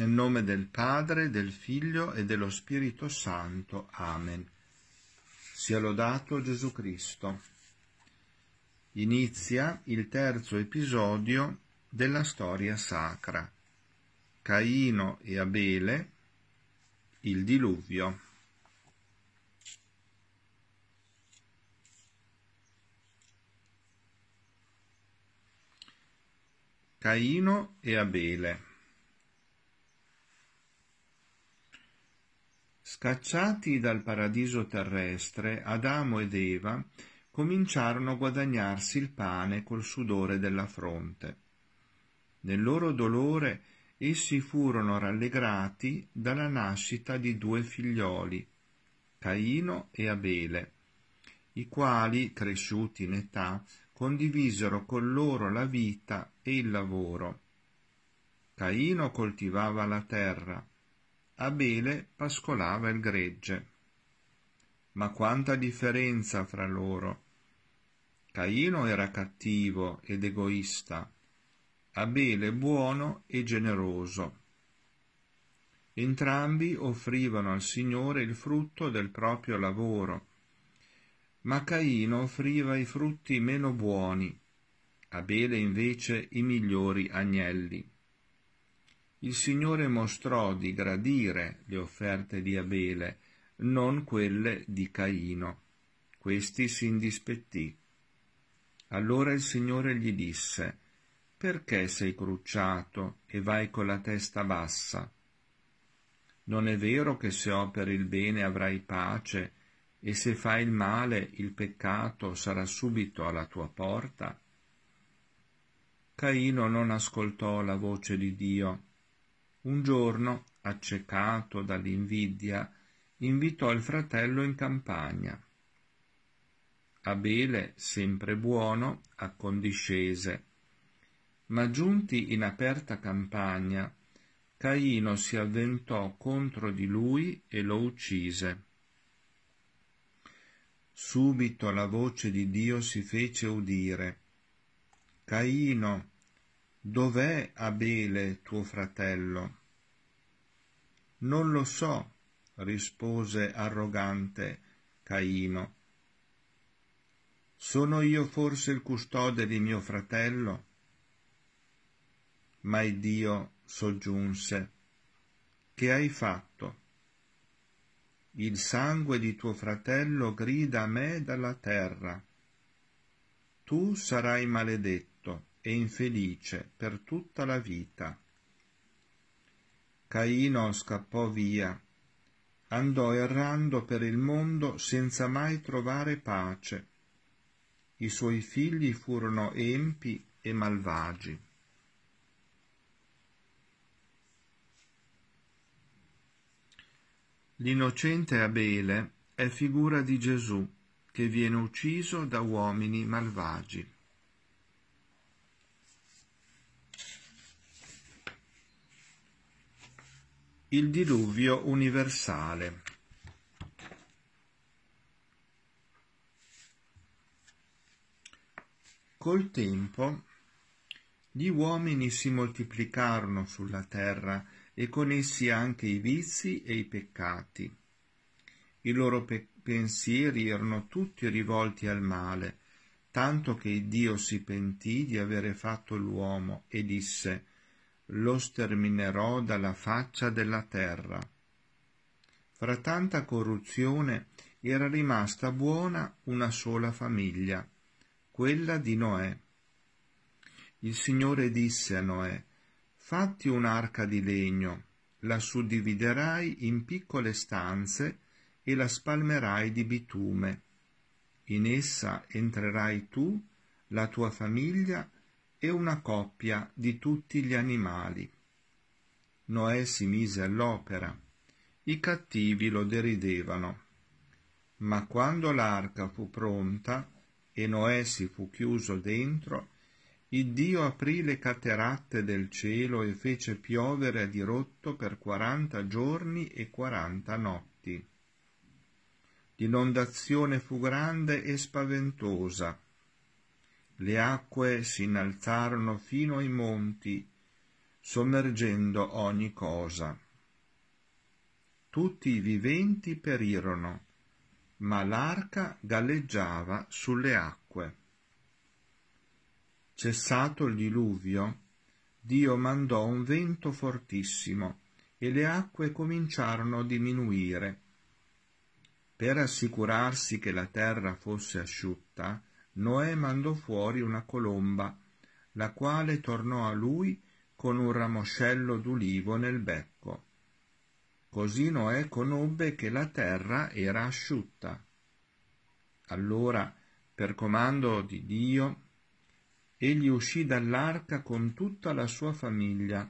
Nel nome del Padre, del Figlio e dello Spirito Santo. Amen. Sia lodato Gesù Cristo. Inizia il terzo episodio della storia sacra. Caino e Abele, il diluvio. Caino e Abele. Scacciati dal paradiso terrestre, Adamo ed Eva cominciarono a guadagnarsi il pane col sudore della fronte. Nel loro dolore essi furono rallegrati dalla nascita di due figlioli, Caino e Abele, i quali, cresciuti in età, condivisero con loro la vita e il lavoro. Caino coltivava la terra, Abele pascolava il gregge. Ma quanta differenza fra loro! Caino era cattivo ed egoista, Abele buono e generoso. Entrambi offrivano al Signore il frutto del proprio lavoro, ma Caino offriva i frutti meno buoni, Abele invece i migliori agnelli il Signore mostrò di gradire le offerte di Abele, non quelle di Caino. Questi si indispettì. Allora il Signore gli disse, Perché sei crucciato e vai con la testa bassa? Non è vero che se operi il bene avrai pace, e se fai il male il peccato sarà subito alla tua porta? Caino non ascoltò la voce di Dio, un giorno, accecato dall'invidia, invitò il fratello in campagna. Abele, sempre buono, accondiscese. Ma giunti in aperta campagna, Caino si avventò contro di lui e lo uccise. Subito la voce di Dio si fece udire. Caino, Dov'è Abele tuo fratello? Non lo so, rispose arrogante Caino. Sono io forse il custode di mio fratello? Ma il Dio soggiunse, Che hai fatto? Il sangue di tuo fratello grida a me dalla terra. Tu sarai maledetto e infelice per tutta la vita. Caino scappò via, andò errando per il mondo senza mai trovare pace. I suoi figli furono empi e malvagi. L'innocente Abele è figura di Gesù che viene ucciso da uomini malvagi. il diluvio universale. Col tempo gli uomini si moltiplicarono sulla terra e con essi anche i vizi e i peccati. I loro pe- pensieri erano tutti rivolti al male, tanto che Dio si pentì di avere fatto l'uomo e disse lo sterminerò dalla faccia della terra. Fra tanta corruzione era rimasta buona una sola famiglia, quella di Noè. Il Signore disse a Noè, fatti un'arca di legno, la suddividerai in piccole stanze e la spalmerai di bitume. In essa entrerai tu, la tua famiglia e una coppia di tutti gli animali. Noè si mise all'opera. I cattivi lo deridevano. Ma quando l'arca fu pronta e Noè si fu chiuso dentro, il Dio aprì le cateratte del cielo e fece piovere a dirotto per quaranta giorni e quaranta notti. L'inondazione fu grande e spaventosa le acque si innalzarono fino ai monti, sommergendo ogni cosa. Tutti i viventi perirono, ma l'arca galleggiava sulle acque. Cessato il diluvio, Dio mandò un vento fortissimo e le acque cominciarono a diminuire. Per assicurarsi che la terra fosse asciutta, Noè mandò fuori una colomba, la quale tornò a lui con un ramoscello d'ulivo nel becco. Così Noè conobbe che la terra era asciutta. Allora, per comando di Dio, egli uscì dall'arca con tutta la sua famiglia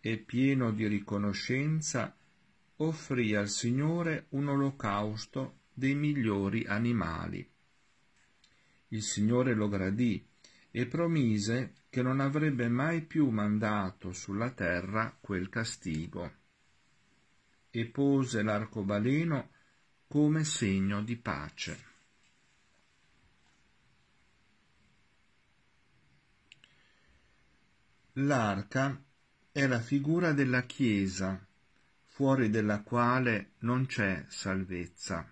e pieno di riconoscenza offrì al Signore un olocausto dei migliori animali il Signore lo gradì e promise che non avrebbe mai più mandato sulla terra quel castigo. E pose l'arcobaleno come segno di pace. L'arca è la figura della Chiesa, fuori della quale non c'è salvezza.